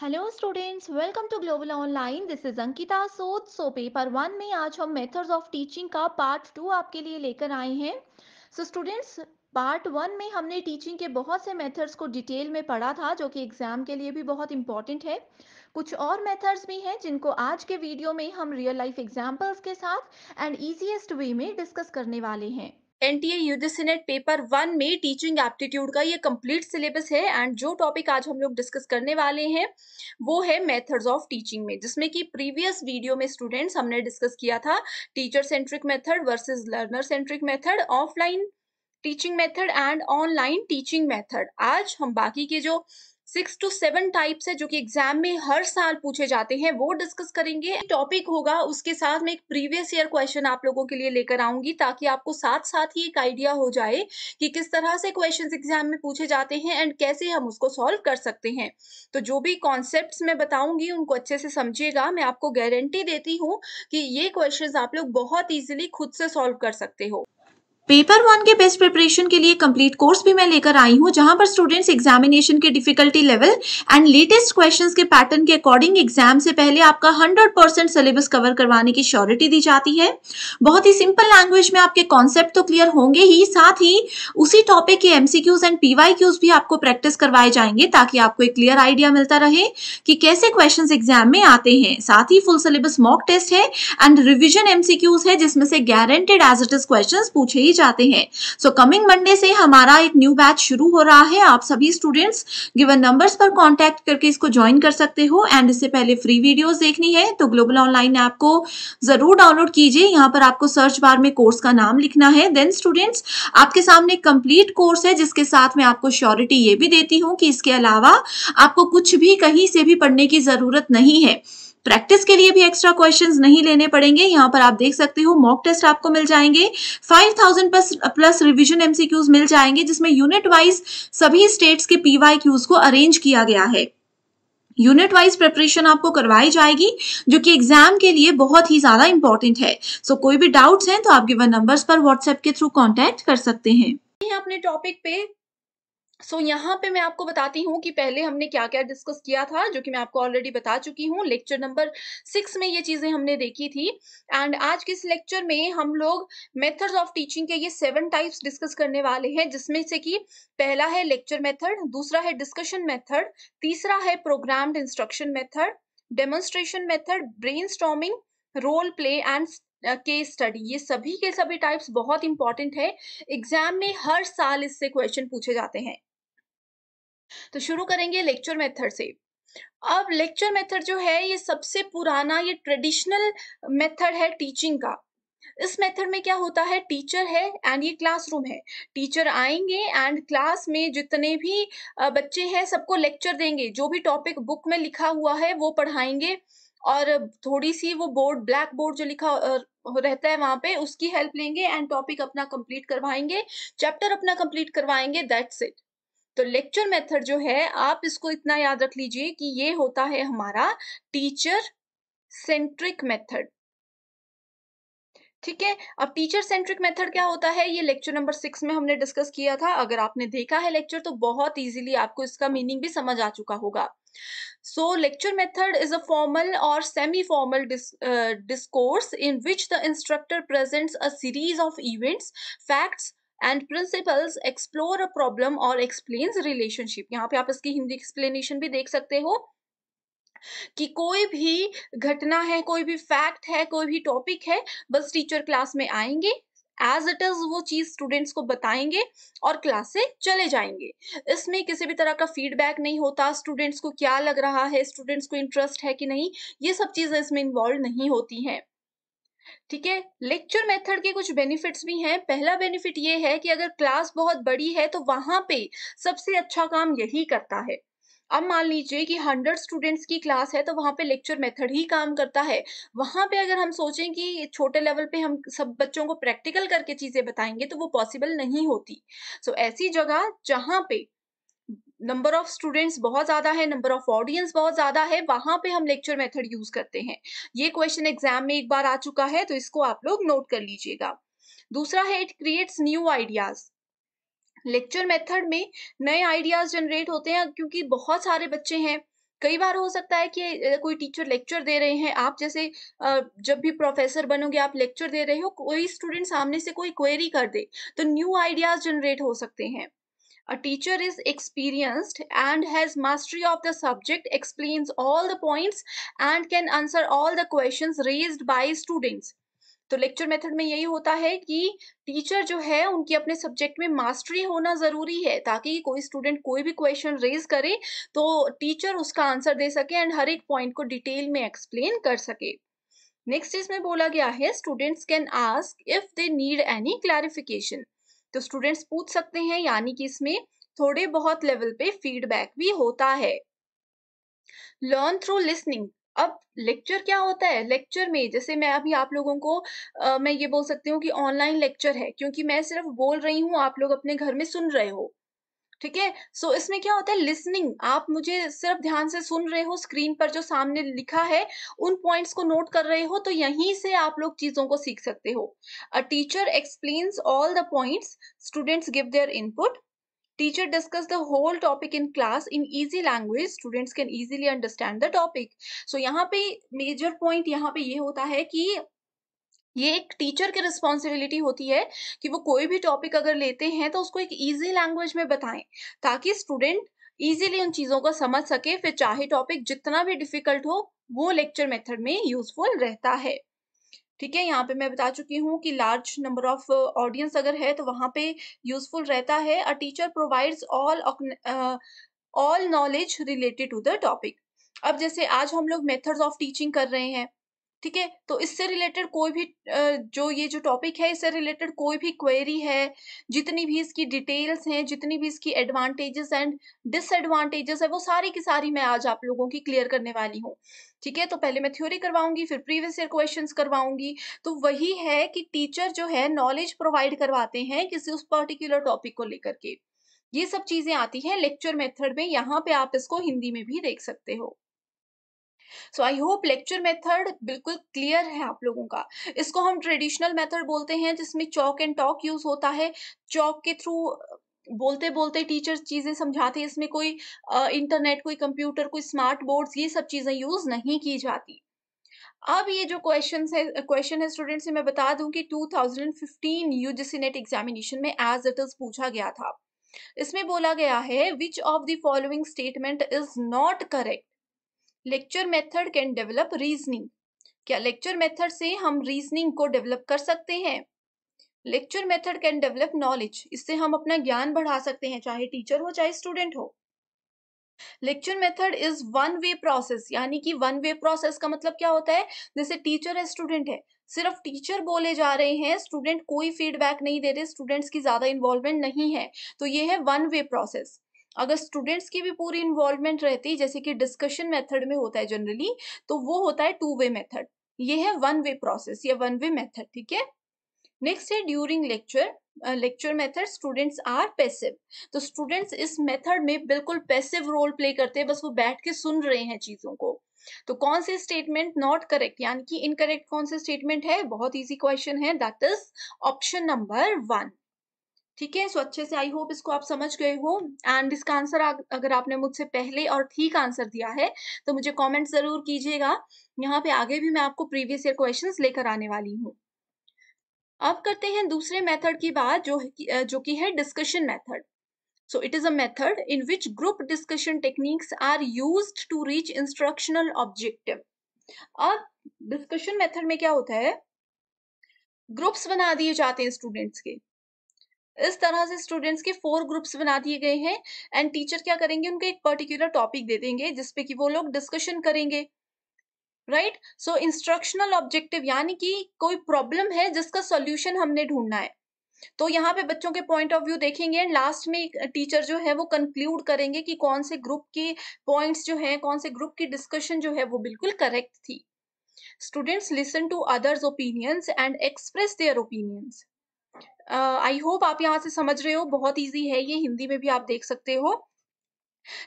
hello students welcome to global online this is Ankita Sood so paper one में आज हम methods of teaching का part two आपके लिए लेकर आए हैं सो स्टूडेंट्स पार्ट वन में हमने टीचिंग के बहुत से मेथड्स को डिटेल में पढ़ा था जो कि एग्जाम के लिए भी बहुत इंपॉर्टेंट है कुछ और मेथड्स भी हैं जिनको आज के वीडियो में हम रियल लाइफ एग्जाम्पल्स के साथ एंड ईजिएस्ट वे में डिस्कस करने वाले हैं N NTA UG C NET paper one में टीचिंग एप्टीट्यूड का ये कंप्लीट सिलेबस है एंड जो टॉपिक आज हम लोग डिस्कस करने वाले हैं वो है मेथड्स ऑफ टीचिंग में जिसमें कि प्रीवियस वीडियो में स्टूडेंट्स हमने डिस्कस किया था teacher centric method versus learner centric method offline teaching method and online teaching method आज हम बाकी के जो सिक्स टू सेवन टाइप्स है जो कि एग्जाम में हर साल पूछे जाते हैं वो डिस्कस करेंगे टॉपिक होगा उसके साथ में एक प्रीवियस ईयर क्वेश्चन आप लोगों के लिए लेकर आऊंगी ताकि आपको साथ साथ ही एक आइडिया हो जाए कि किस तरह से क्वेश्चंस एग्जाम में पूछे जाते हैं एंड कैसे हम उसको सॉल्व कर सकते हैं तो जो भी कॉन्सेप्ट मैं बताऊंगी उनको अच्छे से समझिएगा मैं आपको गारंटी देती हूँ कि ये क्वेश्चन आप लोग बहुत ईजिली खुद से सॉल्व कर सकते हो पेपर वन के बेस्ट प्रिपरेशन के लिए कंप्लीट कोर्स भी मैं लेकर आई हूँ जहां पर स्टूडेंट्स एग्जामिनेशन के difficulty level and latest questions के पैटर्न के अकॉर्डिंग एग्जाम से पहले आपका 100 परसेंट सिलेबस कवर करवाने की श्योरिटी दी जाती है बहुत ही सिंपल लैंग्वेज में आपके कॉन्सेप्ट तो क्लियर होंगे ही साथ ही उसी टॉपिक के एमसीक्यूज एंड पीवाई भी आपको प्रैक्टिस करवाए जाएंगे ताकि आपको एक क्लियर आइडिया मिलता रहे कि कैसे क्वेश्चन एग्जाम में आते हैं साथ ही फुल सिलेबस मॉक टेस्ट है एंड रिविजन एमसीक्यूज है जिसमें से guaranteed as it is question पूछे ही जाते हैं सो कमिंग मंडे से हमारा एक न्यू बैच शुरू हो रहा है आप सभी स्टूडेंट्स गिवन नंबर्स पर कांटेक्ट करके इसको ज्वाइन कर सकते हो एंड इससे पहले फ्री वीडियोस देखनी है तो ग्लोबल ऑनलाइन ऐप को जरूर डाउनलोड कीजिए यहाँ पर आपको सर्च बार में कोर्स का नाम लिखना है देन स्टूडेंट्स आपके सामने कंप्लीट कोर्स है जिसके साथ में आपको श्योरिटी ये भी देती हूँ कि इसके अलावा आपको कुछ भी कहीं से भी पढ़ने की जरूरत नहीं है प्रैक्टिस के लिए भी एक्स्ट्रा क्वेश्चंस नहीं लेने पड़ेंगे यहाँ पर आप देख सकते हो मॉक टेस्ट आपको मिल जाएंगे 5000 प्लस प्लस रिविजन एमसीक्यूज मिल जाएंगे जिसमें यूनिट वाइज सभी स्टेट्स के पीवाई को अरेंज किया गया है यूनिट वाइज प्रिपरेशन आपको करवाई जाएगी जो कि एग्जाम के लिए बहुत ही ज्यादा इंपॉर्टेंट है सो so, कोई भी डाउट्स हैं तो आप गिवन नंबर्स पर व्हाट्सएप के थ्रू कॉन्टेक्ट कर सकते हैं अपने टॉपिक पे सो so, यहाँ पे मैं आपको बताती हूँ कि पहले हमने क्या क्या डिस्कस किया था जो कि मैं आपको ऑलरेडी बता चुकी हूँ लेक्चर नंबर सिक्स में ये चीज़ें हमने देखी थी एंड आज के इस लेक्चर में हम लोग मेथड्स ऑफ टीचिंग के ये सेवन टाइप्स डिस्कस करने वाले हैं जिसमें से कि पहला है लेक्चर मेथड दूसरा है डिस्कशन मेथड तीसरा है programmed instruction method demonstration method brain role play and case study ये सभी के सभी टाइप्स बहुत इंपॉर्टेंट है एग्जाम में हर साल इससे क्वेश्चन पूछे जाते हैं तो शुरू करेंगे लेक्चर मेथड से अब लेक्चर मेथड जो है ये सबसे पुराना ये ट्रेडिशनल मेथड है टीचिंग का इस मेथड में क्या होता है टीचर है एंड ये क्लासरूम है टीचर आएंगे एंड क्लास में जितने भी बच्चे हैं सबको लेक्चर देंगे जो भी टॉपिक बुक में लिखा हुआ है वो पढ़ाएंगे और थोड़ी सी वो बोर्ड ब्लैक बोर्ड जो लिखा रहता है वहां पे उसकी हेल्प लेंगे एंड टॉपिक अपना कंप्लीट करवाएंगे चैप्टर अपना कंप्लीट करवाएंगे दैट्स इट तो लेक्चर मेथड जो है आप इसको इतना याद रख लीजिए कि ये होता है हमारा टीचर सेंट्रिक मेथड ठीक है अब टीचर सेंट्रिक मेथड क्या होता है ये लेक्चर नंबर सिक्स में हमने डिस्कस किया था अगर आपने देखा है लेक्चर तो बहुत इजीली आपको इसका मीनिंग भी समझ आ चुका होगा so lecture method is a formal और semi formal discourse in which the instructor presents a series of events facts and principles explore a problem और एक्सप्लेन रिलेशनशिप यहाँ पे आप इसकी हिंदी एक्सप्लेनेशन भी देख सकते हो कि कोई भी घटना है कोई भी फैक्ट है कोई भी टॉपिक है बस टीचर क्लास में आएंगे एज इट इज वो चीज स्टूडेंट्स को बताएंगे और क्लास से चले जाएंगे इसमें किसी भी तरह का फीडबैक नहीं होता स्टूडेंट्स को क्या लग रहा है स्टूडेंट्स को इंटरेस्ट है कि नहीं ये सब चीजें इसमें इन्वॉल्व नहीं होती हैं ठीक है लेक्चर मेथड के कुछ बेनिफिट्स भी हैं पहला बेनिफिट ये है कि अगर क्लास बहुत बड़ी है तो वहां पे सबसे अच्छा काम यही करता है अब मान लीजिए कि हंड्रेड स्टूडेंट्स की क्लास है तो वहां पे लेक्चर मेथड ही काम करता है वहां पे अगर हम सोचें कि छोटे लेवल पे हम सब बच्चों को प्रैक्टिकल करके चीज़ें बताएंगे तो वो पॉसिबल नहीं होती सो so, ऐसी जगह जहां पे नंबर ऑफ स्टूडेंट्स बहुत ज़्यादा है नंबर ऑफ ऑडियंस बहुत ज़्यादा है वहां पे हम लेक्चर मेथड यूज़ करते हैं ये क्वेश्चन एग्जाम में एक बार आ चुका है तो इसको आप लोग नोट कर लीजिएगा दूसरा है it creates new ideas lecture method में नए आइडियाज़ जनरेट होते हैं क्योंकि बहुत सारे बच्चे हैं कई बार हो सकता है कि कोई टीचर लेक्चर दे रहे हैं आप जैसे जब भी प्रोफेसर बनोगे आप लेक्चर दे रहे हो कोई स्टूडेंट सामने से कोई क्वेरी कर दे तो न्यू आइडियाज़ जनरेट हो सकते हैं a teacher is experienced and has mastery of the subject explains all the points and can answer all the questions raised by students तो लेक्चर मेथड में यही होता है कि टीचर जो है उनकी अपने सब्जेक्ट में मास्टरी होना ज़रूरी है ताकि कोई स्टूडेंट कोई भी क्वेश्चन रेज करे तो टीचर उसका आंसर दे सके एंड हर एक पॉइंट को डिटेल में एक्सप्लेन कर सके नेक्स्ट इसमें बोला गया है students can ask if they need any clarification तो स्टूडेंट्स पूछ सकते हैं यानी कि इसमें थोड़े बहुत लेवल पे फीडबैक भी होता है लर्न थ्रू लिसनिंग अब लेक्चर क्या होता है लेक्चर में जैसे मैं अभी आप लोगों को आ, मैं ये बोल सकती हूँ कि ऑनलाइन लेक्चर है क्योंकि मैं सिर्फ बोल रही हूँ आप लोग अपने घर में सुन रहे हो ठीक है सो इसमें क्या होता है लिसनिंग आप मुझे सिर्फ ध्यान से सुन रहे हो स्क्रीन पर जो सामने लिखा है उन पॉइंट्स को नोट कर रहे हो तो यहीं से आप लोग चीजों को सीख सकते हो a teacher explains all the points students give their input teacher discuss the whole topic in class in easy language students can easily understand the topic so यहाँ पे मेजर पॉइंट यहाँ पे ये यह होता है कि ये एक टीचर की रिस्पॉन्सिबिलिटी होती है कि वो कोई भी टॉपिक अगर लेते हैं तो उसको एक ईजी लैंग्वेज में बताएं ताकि स्टूडेंट ईजिली उन चीज़ों को समझ सके फिर चाहे टॉपिक जितना भी डिफिकल्ट हो वो लेक्चर मेथड में यूजफुल रहता है ठीक है यहाँ पे मैं बता चुकी हूँ कि लार्ज नंबर ऑफ ऑडियंस अगर है तो वहां पे यूजफुल रहता है a teacher provides all all knowledge related to the topic अब जैसे आज हम लोग मेथड्स ऑफ टीचिंग कर रहे हैं ठीक है तो इससे रिलेटेड कोई भी जो ये जो टॉपिक है इससे रिलेटेड कोई भी क्वेरी है जितनी भी इसकी डिटेल्स हैं जितनी भी इसकी एडवांटेजेस एंड डिसएडवांटेजेस है वो सारी की सारी मैं आज आप लोगों की क्लियर करने वाली हूँ ठीक है तो पहले मैं थ्योरी करवाऊंगी फिर प्रीवियस ईयर क्वेश्चन करवाऊंगी तो वही है कि टीचर जो है नॉलेज प्रोवाइड करवाते हैं किसी उस पर्टिकुलर टॉपिक को लेकर के ये सब चीजें आती हैं लेक्चर मेथड में यहाँ पे आप इसको हिंदी में भी देख सकते हो so I hope lecture method बिल्कुल क्लियर है आप लोगों का इसको हम ट्रेडिशनल मेथड बोलते हैं जिसमें चौक एंड टॉक यूज होता है चौक के थ्रू बोलते बोलते टीचर चीज़ें समझाते हैं इसमें कोई इंटरनेट कोई कंप्यूटर कोई स्मार्ट बोर्ड्स ये सब चीज़ें यूज़ नहीं की जाती अब ये जो क्वेश्चन है क्वेश्चन है स्टूडेंट से मैं बता दूं कि 2015 यूजीसी नेट एग्जामिनेशन में एज इट इज पूछा गया था इसमें बोला गया है which of the following statement is not correct lecture method can develop reasoning क्या लेक्चर मेथड से हम रीजनिंग को डेवलप कर सकते हैं lecture method can develop knowledge इससे हम अपना ज्ञान बढ़ा सकते हैं चाहे टीचर हो चाहे स्टूडेंट हो lecture method is one way process यानी कि वन वे प्रोसेस का मतलब क्या होता है जैसे टीचर है स्टूडेंट है सिर्फ टीचर बोले जा रहे हैं स्टूडेंट कोई फीडबैक नहीं दे रहे स्टूडेंट्स की ज्यादा इन्वॉल्वमेंट नहीं है तो ये है वन वे प्रोसेस अगर स्टूडेंट्स की भी पूरी इन्वॉल्वमेंट रहती है जैसे कि डिस्कशन मेथड में होता है जनरली तो वो होता है टू वे मेथड ये है वन वे प्रोसेस या वन वे मेथड ठीक है नेक्स्ट है during lecture lecture method students are passive तो स्टूडेंट्स इस मेथड में बिल्कुल पैसिव रोल प्ले करते हैं बस वो बैठ के सुन रहे हैं चीजों को तो कौन से स्टेटमेंट नॉट करेक्ट यानी कि इनकरेक्ट कौन से स्टेटमेंट है बहुत इजी क्वेश्चन है that is option number one ठीक है सो अच्छे से आई होप इसको आप समझ गए हो एंड इसका आंसर अगर आपने मुझसे पहले और ठीक आंसर दिया है तो मुझे कमेंट जरूर कीजिएगा यहाँ पे आगे भी मैं आपको प्रीवियस ईयर क्वेश्चंस लेकर आने वाली हूँ अब करते हैं दूसरे मेथड की बात जो जो कि है discussion method so it is a method in which group discussion techniques are use to reach instructional objective अब डिस्कशन मेथड में क्या होता है ग्रुप्स बना दिए जाते हैं स्टूडेंट्स के इस तरह से स्टूडेंट्स के फोर ग्रुप्स बना दिए गए हैं एंड टीचर क्या करेंगे उनको एक पर्टिकुलर टॉपिक दे देंगे जिसपे कि वो लोग डिस्कशन करेंगे राइट सो इंस्ट्रक्शनल ऑब्जेक्टिव यानी कि कोई प्रॉब्लम है जिसका सोल्यूशन हमने ढूंढना है तो यहाँ पे बच्चों के पॉइंट ऑफ व्यू देखेंगे एंड लास्ट में टीचर जो है वो कंक्लूड करेंगे कि कौन से ग्रुप के पॉइंट्स जो है कौन से ग्रुप की डिस्कशन जो है वो बिल्कुल करेक्ट थी students listen to others opinions and express their opinions I hope आप यहाँ से समझ रहे हो बहुत ईजी है ये हिंदी में भी आप देख सकते हो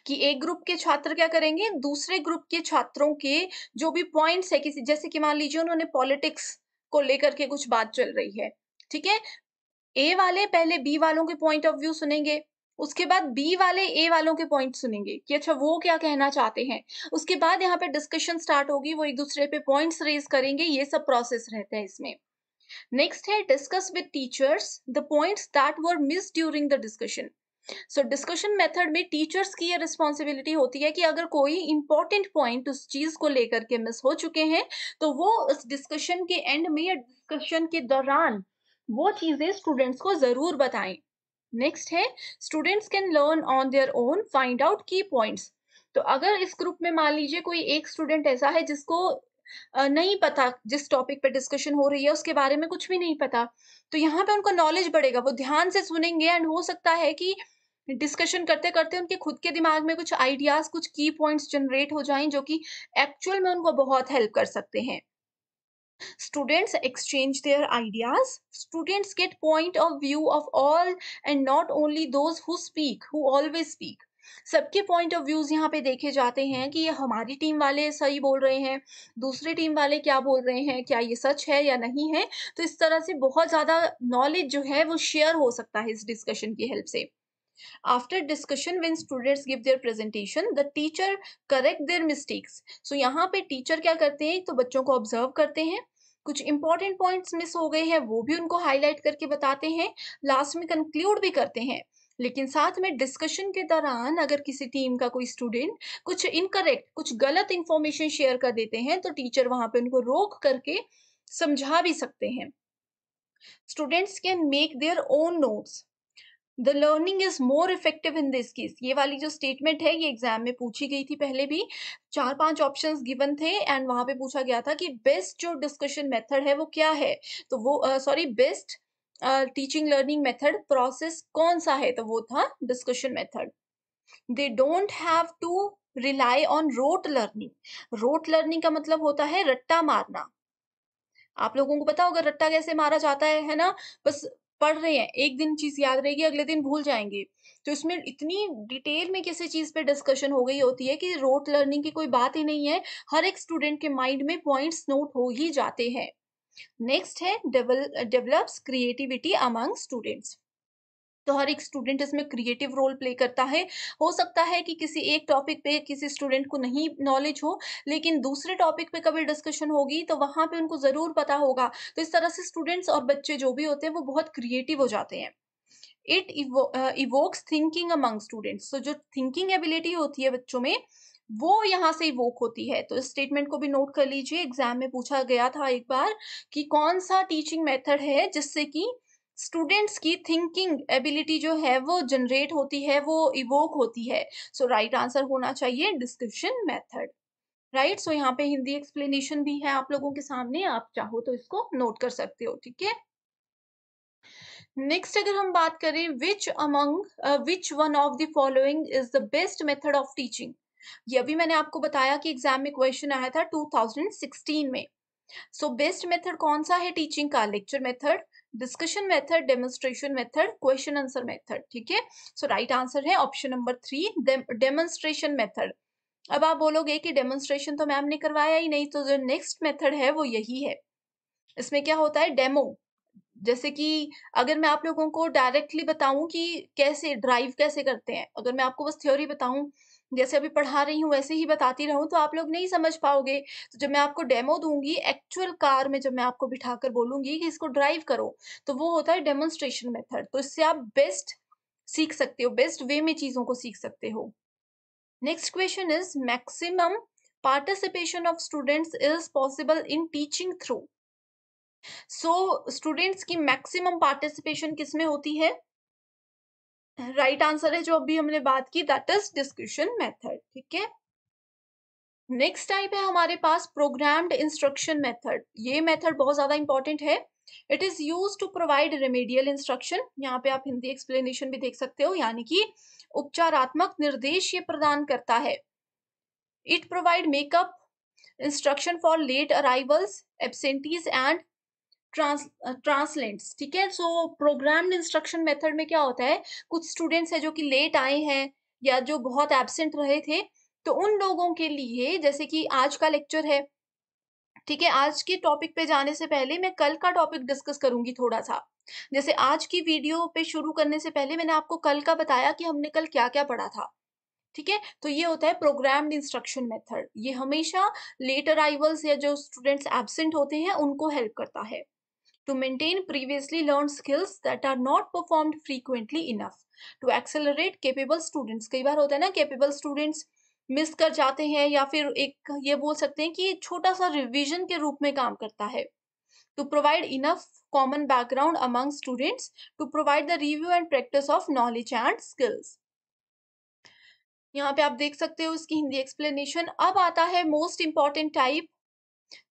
कि एक ग्रुप के छात्र क्या करेंगे दूसरे ग्रुप के छात्रों के जो भी पॉइंट्स है किसी जैसे कि मान लीजिए उन्होंने पॉलिटिक्स को लेकर के कुछ बात चल रही है ठीक है ए वाले पहले बी वालों के पॉइंट ऑफ व्यू सुनेंगे उसके बाद बी वाले ए वालों के पॉइंट सुनेंगे कि अच्छा वो क्या कहना चाहते हैं उसके बाद यहाँ पे डिस्कशन स्टार्ट होगी वो एक दूसरे पे पॉइंट्स रेज करेंगे ये सब प्रोसेस रहता है इसमें नेक्स्ट है discuss with teachers the points that were miss during the discussion so discussion method में टीचर्स की ये रिस्पॉन्सिबिलिटी होती है कि अगर कोई इंपॉर्टेंट पॉइंट उस चीज को लेकर के मिस हो चुके हैं तो वो उस डिस्कशन के एंड में या डिस्कशन के दौरान वो चीजें स्टूडेंट्स को जरूर बताएं नेक्स्ट है students can learn on their own find out key points तो अगर इस ग्रुप में मान लीजिए कोई एक स्टूडेंट ऐसा है जिसको नहीं पता जिस टॉपिक पे डिस्कशन हो रही है उसके बारे में कुछ भी नहीं पता तो यहाँ पे उनका नॉलेज बढ़ेगा वो ध्यान से सुनेंगे एंड हो सकता है कि डिस्कशन करते करते उनके खुद के दिमाग में कुछ आइडियाज कुछ की पॉइंट्स जनरेट हो जाएं जो कि एक्चुअल में उनको बहुत हेल्प कर सकते हैं students exchange their ideas students get point of view of all and not only those who speak who always speak सबके पॉइंट ऑफ व्यूज यहाँ पे देखे जाते हैं कि ये हमारी टीम वाले सही बोल रहे हैं दूसरी टीम वाले क्या बोल रहे हैं क्या ये सच है या नहीं है तो इस तरह से बहुत ज़्यादा नॉलेज जो है वो शेयर हो सकता है इस डिस्कशन की हेल्प से after discussion when students give their presentation the teacher correct their mistakes so यहाँ पे teacher क्या करते हैं तो बच्चों को observe करते हैं कुछ इंपॉर्टेंट points मिस हो गए हैं वो भी उनको हाईलाइट करके बताते हैं लास्ट में कंक्लूड भी करते हैं लेकिन साथ में डिस्कशन के दौरान अगर किसी टीम का कोई स्टूडेंट कुछ इनकरेक्ट कुछ गलत इंफॉर्मेशन शेयर कर देते हैं तो टीचर वहां पे उनको रोक करके समझा भी सकते हैं students can make their own notes the learning is more effective in this case ये वाली जो स्टेटमेंट है ये एग्जाम में पूछी गई थी पहले भी चार पांच ऑप्शंस गिवन थे एंड वहां पे पूछा गया था कि बेस्ट जो डिस्कशन मेथड है वो क्या है तो वो sorry best teaching learning method process कौन सा है तो वो था discussion method they don't have to rely on rote learning rote learning का मतलब होता है रट्टा मारना आप लोगों को पता होगा रट्टा कैसे मारा जाता है है ना बस पढ़ रहे हैं एक दिन चीज याद रहेगी अगले दिन भूल जाएंगे तो इसमें इतनी डिटेल में किसी चीज पे डिस्कशन हो गई होती है कि रोट लर्निंग की कोई बात ही नहीं है हर एक स्टूडेंट के माइंड में पॉइंट्स नोट हो ही जाते हैं नेक्स्ट है डेवलप्स क्रिएटिविटी अमंग स्टूडेंट्स तो हर एक स्टूडेंट इसमें क्रिएटिव रोल प्ले करता है हो सकता है कि किसी एक टॉपिक पे किसी स्टूडेंट को नहीं नॉलेज हो लेकिन दूसरे टॉपिक पे कभी डिस्कशन होगी तो वहाँ पे उनको ज़रूर पता होगा तो इस तरह से स्टूडेंट्स और बच्चे जो भी होते हैं वो बहुत क्रिएटिव हो जाते हैं it evokes thinking among students तो जो थिंकिंग एबिलिटी होती है बच्चों में वो यहाँ से इवोक होती है तो इस स्टेटमेंट को भी नोट कर लीजिए एग्जाम में पूछा गया था एक बार कि कौन सा टीचिंग मेथड है जिससे कि स्टूडेंट्स की थिंकिंग एबिलिटी जो है वो जनरेट होती है वो इवोक होती है सो राइट आंसर होना चाहिए डिस्क्रिप्शन मेथड राइट सो यहाँ पे हिंदी एक्सप्लेनेशन भी है आप लोगों के सामने आप चाहो तो इसको नोट कर सकते हो ठीक है नेक्स्ट अगर हम बात करें which among which one of the following is the best method of teaching ये भी मैंने आपको बताया कि एग्जाम में क्वेश्चन आया था 2016 में सो बेस्ट मेथड कौन सा है टीचिंग का lecture method discussion method demonstration method question answer method ठीक है सो राइट आंसर है option number three demonstration method अब आप बोलोगे कि डेमोन्स्ट्रेशन तो मैम ने करवाया ही नहीं तो जो नेक्स्ट मेथड है वो यही है इसमें क्या होता है डेमो जैसे कि अगर मैं आप लोगों को डायरेक्टली बताऊं कि कैसे ड्राइव कैसे करते हैं अगर मैं आपको बस थ्योरी बताऊं जैसे अभी पढ़ा रही हूँ वैसे ही बताती रहूँ तो आप लोग नहीं समझ पाओगे तो जब मैं आपको डेमो दूंगी एक्चुअल कार में जब मैं आपको बिठाकर बोलूंगी कि इसको ड्राइव करो तो वो होता है डेमोन्स्ट्रेशन मेथड तो इससे आप बेस्ट सीख सकते हो बेस्ट वे में चीज़ों को सीख सकते हो next question is maximum participation of students is possible in teaching through so students की मैक्सिमम पार्टिसिपेशन किसमें होती है राइट आंसर है जो अभी हमने बात की दैट इज डिस्कशन मेथड ठीक है नेक्स्ट टाइप है हमारे पास प्रोग्राम्ड इंस्ट्रक्शन मेथड ये मेथड बहुत ज्यादा इंपॉर्टेंट है it is use to provide remedial instruction यहाँ पे आप हिंदी एक्सप्लेनेशन भी देख सकते हो यानी कि उपचारात्मक निर्देश ये प्रदान करता है it provide makeup instruction for late arrivals absentees and trans uh, ठीक है सो प्रोग्राम इंस्ट्रक्शन मेथड में क्या होता है कुछ स्टूडेंट्स हैं जो कि लेट आए हैं या जो बहुत एबसेंट रहे थे तो उन लोगों के लिए जैसे कि आज का लेक्चर है ठीक है आज के टॉपिक पे जाने से पहले मैं कल का टॉपिक डिस्कस करूंगी थोड़ा सा जैसे आज की वीडियो पे शुरू करने से पहले मैंने आपको कल का बताया कि हमने कल क्या क्या पढ़ा था ठीक है तो ये होता है प्रोग्राम्ड इंस्ट्रक्शन मेथड ये हमेशा लेट अराइवल्स या जो स्टूडेंट्स एबसेंट होते हैं उनको हेल्प करता है to maintain previously learned skills that are not performed frequently enough to accelerate capable students kai bar hota hai na capable students miss kar jate hain ya fir ek ye bol sakte hain ki एक छोटा सा revision के रूप में काम करता है to provide enough common background among students to provide the review and practice of knowledge and skills यहाँ पे आप देख सकते हो इसकी हिंदी एक्सप्लेनेशन अब आता है मोस्ट इम्पॉर्टेंट टाइप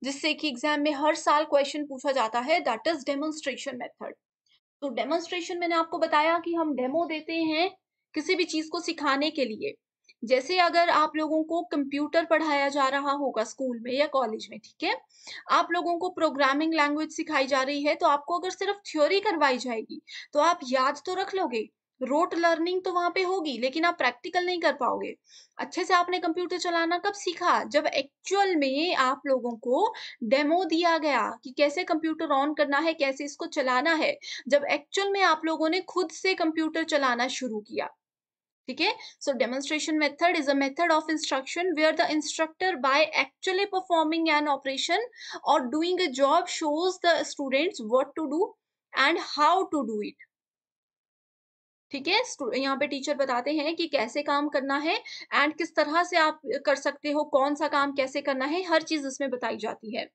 जिससे कि एग्जाम में हर साल क्वेश्चन पूछा जाता है दैट इज डेमोन्स्ट्रेशन मेथड तो डेमोन्स्ट्रेशन मैंने आपको बताया कि हम डेमो देते हैं किसी भी चीज को सिखाने के लिए जैसे अगर आप लोगों को कंप्यूटर पढ़ाया जा रहा होगा स्कूल में या कॉलेज में ठीक है आप लोगों को प्रोग्रामिंग लैंग्वेज सिखाई जा रही है तो आपको अगर सिर्फ थ्योरी करवाई जाएगी तो आप याद तो रख लोगे रोट लर्निंग तो वहां पे होगी लेकिन आप प्रैक्टिकल नहीं कर पाओगे अच्छे से आपने कंप्यूटर चलाना कब सीखा जब एक्चुअल में आप लोगों को डेमो दिया गया कि कैसे कंप्यूटर ऑन करना है कैसे इसको चलाना है जब एक्चुअल में आप लोगों ने खुद से कंप्यूटर चलाना शुरू किया ठीक है so demonstration method is a method of instruction where the instructor by actually performing an operation और doing a job shows the students what to do and how to do it ठीक है यहाँ पे टीचर बताते हैं कि कैसे काम करना है एंड किस तरह से आप कर सकते हो कौन सा काम कैसे करना है हर चीज इसमें बताई जाती है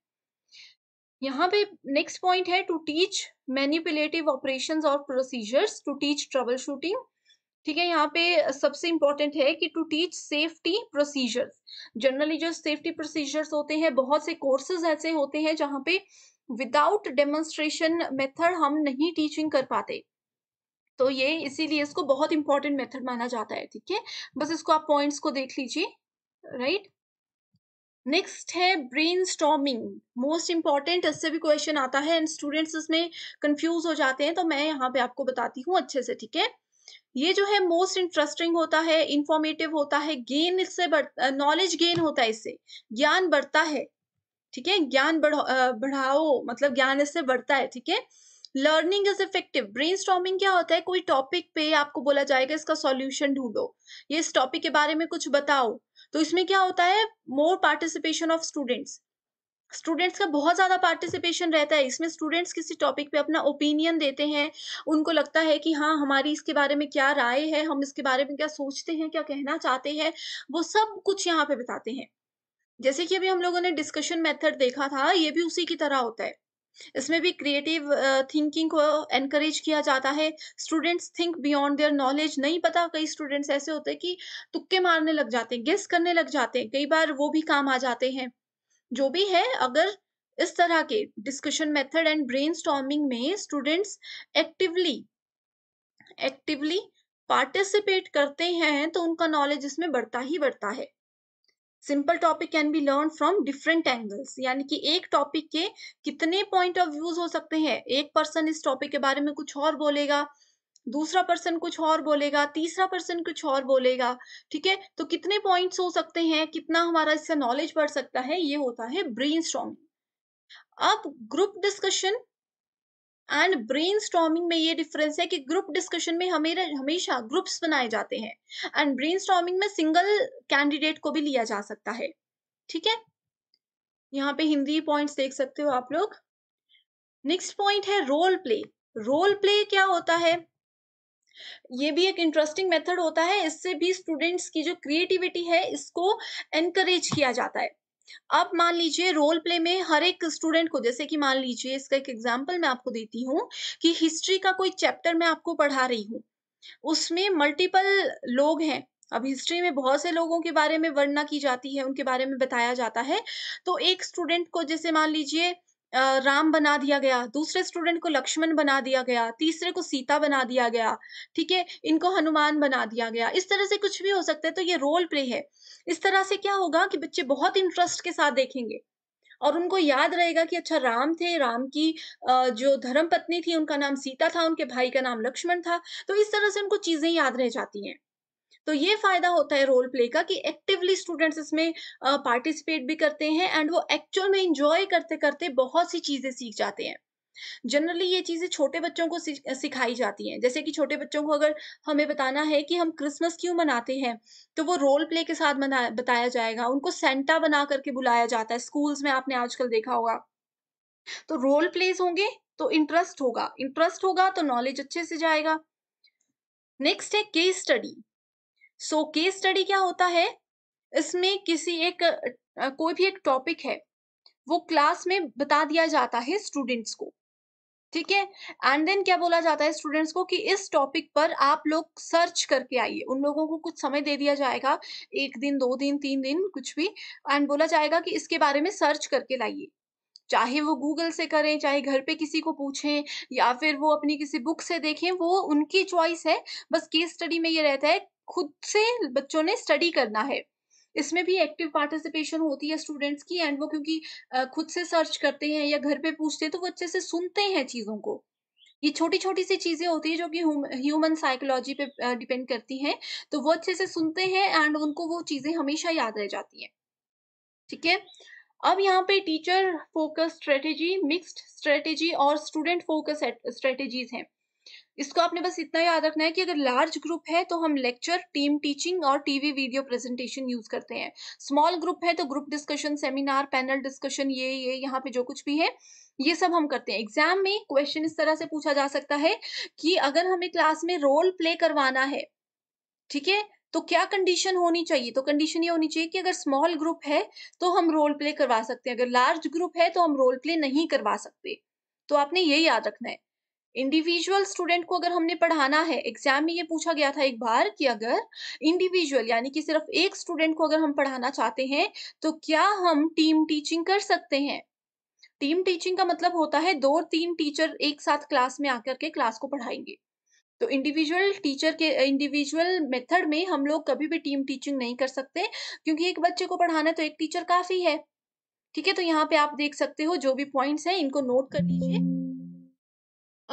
यहाँ पे नेक्स्ट पॉइंट है टू टीच मैनिपुलेटिव ऑपरेशंस और procedures to teach trouble shooting ठीक है यहाँ पे सबसे इम्पोर्टेंट है कि to teach safety procedures generally जो सेफ्टी प्रोसीजर्स होते हैं बहुत से कोर्सेज ऐसे होते हैं जहाँ पे विदाउट डेमोन्स्ट्रेशन मेथड हम नहीं टीचिंग कर पाते तो ये इसीलिए इसको बहुत इंपॉर्टेंट मेथड माना जाता है ठीक है बस इसको आप पॉइंट्स को देख लीजिए राइट नेक्स्ट है ब्रेन स्टॉमिंग मोस्ट इंपॉर्टेंट इससे भी क्वेश्चन आता है एंड स्टूडेंट्स इसमें कंफ्यूज हो जाते हैं तो मैं यहाँ पे आपको बताती हूँ अच्छे से ठीक है ये जो है मोस्ट इंटरेस्टिंग होता है इंफॉर्मेटिव होता है गेन इससे नॉलेज गेन होता है इससे ज्ञान बढ़ता है ठीक है ज्ञान बढ़ाओ मतलब ज्ञान इससे बढ़ता है ठीक है लर्निंग इज इफेक्टिव ब्रेन क्या होता है कोई टॉपिक पे आपको बोला जाएगा इसका सॉल्यूशन ढूंढो ये इस टॉपिक के बारे में कुछ बताओ तो इसमें क्या होता है more participation of students students का बहुत ज़्यादा पार्टिसिपेशन रहता है इसमें स्टूडेंट्स किसी टॉपिक पे अपना ओपिनियन देते हैं उनको लगता है कि हाँ हमारी इसके बारे में क्या राय है हम इसके बारे में क्या सोचते हैं क्या कहना चाहते हैं वो सब कुछ यहाँ पे बताते हैं जैसे कि अभी हम लोगों ने डिस्कशन मेथड देखा था ये भी उसी की तरह होता है इसमें भी क्रिएटिव थिंकिंग को एनकरेज किया जाता है students think beyond their knowledge नहीं पता कई स्टूडेंट्स ऐसे होते हैं कि तुक्के मारने लग जाते हैं गेस करने लग जाते हैं कई बार वो भी काम आ जाते हैं जो भी है अगर इस तरह के डिस्कशन मेथड एंड ब्रेन में स्टूडेंट्स एक्टिवली एक्टिवली पार्टिसिपेट करते हैं तो उनका नॉलेज इसमें बढ़ता ही बढ़ता है simple topic can be learn from different angles यानी कि एक टॉपिक के कितने पॉइंट ऑफ व्यूज हो सकते हैं एक पर्सन इस टॉपिक के बारे में कुछ और बोलेगा दूसरा पर्सन कुछ और बोलेगा तीसरा पर्सन कुछ और बोलेगा ठीक है तो कितने पॉइंट्स हो सकते हैं कितना हमारा इससे नॉलेज बढ़ सकता है ये होता है ब्रेन अब ग्रुप डिस्कशन एंड ब्रेन में ये डिफरेंस है कि ग्रुप डिस्कशन में हमें हमेशा ग्रुप्स बनाए जाते हैं एंड ब्रेन स्ट्रॉमिंग में सिंगल कैंडिडेट को भी लिया जा सकता है ठीक है यहाँ पे हिंदी पॉइंट्स देख सकते हो आप लोग नेक्स्ट पॉइंट है रोल प्ले रोल प्ले क्या होता है ये भी एक इंटरेस्टिंग मेथड होता है इससे भी स्टूडेंट्स की जो क्रिएटिविटी है इसको एनकरेज किया जाता है अब मान लीजिए रोल प्ले में हर एक स्टूडेंट को जैसे कि मान लीजिए इसका एक एग्जाम्पल मैं आपको देती हूँ कि हिस्ट्री का कोई चैप्टर मैं आपको पढ़ा रही हूँ उसमें मल्टीपल लोग हैं अब हिस्ट्री में बहुत से लोगों के बारे में वर्णना की जाती है उनके बारे में बताया जाता है तो एक स्टूडेंट को जैसे मान लीजिए राम बना दिया गया दूसरे स्टूडेंट को लक्ष्मण बना दिया गया तीसरे को सीता बना दिया गया ठीक है इनको हनुमान बना दिया गया इस तरह से कुछ भी हो सकता है तो ये रोल प्ले है इस तरह से क्या होगा कि बच्चे बहुत इंटरेस्ट के साथ देखेंगे और उनको याद रहेगा कि अच्छा राम थे राम की जो धर्म पत्नी थी उनका नाम सीता था उनके भाई का नाम लक्ष्मण था तो इस तरह से उनको चीजें याद रह जाती हैं तो ये फायदा होता है रोल प्ले का कि एक्टिवली स्टूडेंट्स इसमें पार्टिसिपेट भी करते हैं एंड वो एक्चुअल में इंजॉय करते करते बहुत सी चीज़ें सीख जाते हैं जनरली ये चीज़ें छोटे बच्चों को सिखाई जाती हैं जैसे कि छोटे बच्चों को अगर हमें बताना है कि हम क्रिसमस क्यों मनाते हैं तो वो रोल प्ले के साथ बताया जाएगा उनको सेंटा बना करके बुलाया जाता है स्कूल्स में आपने आजकल देखा होगा तो रोल प्लेस होंगे तो इंटरेस्ट होगा इंटरेस्ट होगा तो नॉलेज अच्छे से जाएगा नेक्स्ट है case study so case study क्या होता है इसमें किसी एक कोई भी एक टॉपिक है वो क्लास में बता दिया जाता है स्टूडेंट्स को ठीक है एंड देन क्या बोला जाता है स्टूडेंट्स को कि इस टॉपिक पर आप लोग सर्च करके आइए उन लोगों को कुछ समय दे दिया जाएगा एक दिन दो दिन तीन दिन कुछ भी एंड बोला जाएगा कि इसके बारे में सर्च करके लाइए चाहे वो गूगल से करें चाहे घर पे किसी को पूछें या फिर वो अपनी किसी बुक से देखें वो उनकी चॉइस है बस केस स्टडी में ये रहता है खुद से बच्चों ने स्टडी करना है इसमें भी एक्टिव पार्टिसिपेशन होती है स्टूडेंट्स की एंड वो क्योंकि खुद से सर्च करते हैं या घर पे पूछते हैं तो वो अच्छे से सुनते हैं चीज़ों को ये छोटी छोटी सी चीज़ें होती है जो कि ह्यूमन साइकोलॉजी पे डिपेंड करती हैं तो वो अच्छे से सुनते हैं एंड उनको वो चीज़ें हमेशा याद रह जाती हैं ठीक है अब यहाँ पे teacher focus strategy mixed strategy और स्टूडेंट फोकस स्ट्रेटेजीज हैं इसको आपने बस इतना याद रखना है कि अगर लार्ज ग्रुप है तो हम लेक्चर टीम टीचिंग और टीवी वीडियो प्रेजेंटेशन यूज करते हैं स्मॉल ग्रुप है तो group discussion seminar panel discussion ये ये यहाँ पे जो कुछ भी है ये सब हम करते हैं एग्जाम में क्वेश्चन इस तरह से पूछा जा सकता है कि अगर हमें क्लास में रोल प्ले करवाना है ठीक है तो क्या कंडीशन होनी चाहिए तो कंडीशन ये होनी चाहिए कि अगर स्मॉल ग्रुप है तो हम रोल प्ले करवा सकते हैं अगर लार्ज ग्रुप है तो हम रोल प्ले नहीं करवा सकते तो आपने ये याद रखना है इंडिविजुअल स्टूडेंट को अगर हमने पढ़ाना है एग्जाम में ये पूछा गया था एक बार कि अगर इंडिविजुअल यानी कि सिर्फ एक स्टूडेंट को अगर हम पढ़ाना चाहते हैं तो क्या हम टीम टीचिंग कर सकते हैं टीम टीचिंग का मतलब होता है दो तीन टीचर एक साथ क्लास में आकर के क्लास को पढ़ाएंगे तो इंडिविजुअल टीचर के इंडिविजुअल मेथड में हम लोग कभी भी टीम टीचिंग नहीं कर सकते क्योंकि एक बच्चे को पढ़ाना तो एक टीचर काफी है ठीक है तो यहाँ पे आप देख सकते हो जो भी पॉइंट्स हैं इनको नोट कर लीजिए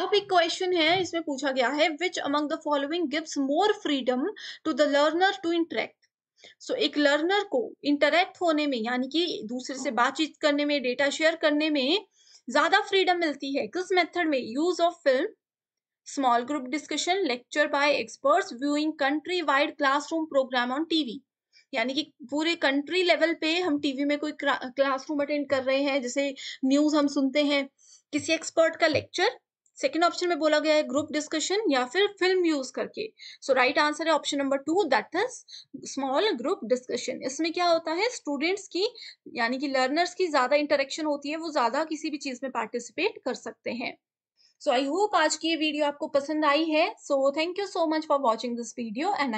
अब एक क्वेश्चन है इसमें पूछा गया है which among the following gives more freedom to the learner to interact so एक लर्नर को इंटरेक्ट होने में यानी कि दूसरे से बातचीत करने में डेटा शेयर करने में ज्यादा फ्रीडम मिलती है किस मेथड में use of film small group discussion lecture by experts viewing country wide classroom program on TV यानी कि पूरे कंट्री लेवल पे हम टीवी में कोई क्लासरूम अटेंड कर रहे हैं जैसे न्यूज हम सुनते हैं किसी एक्सपर्ट का लेक्चर सेकेंड ऑप्शन में बोला गया है ग्रुप डिस्कशन या फिर फिल्म यूज करके सो राइट आंसर है option number two that is small group discussion इसमें क्या होता है स्टूडेंट्स की यानी कि लर्नर्स की ज्यादा इंटरेक्शन होती है वो ज्यादा किसी भी चीज में पार्टिसिपेट कर सकते हैं सो आई होप आज की ये वीडियो आपको पसंद आई है so thank you so much for watching this video and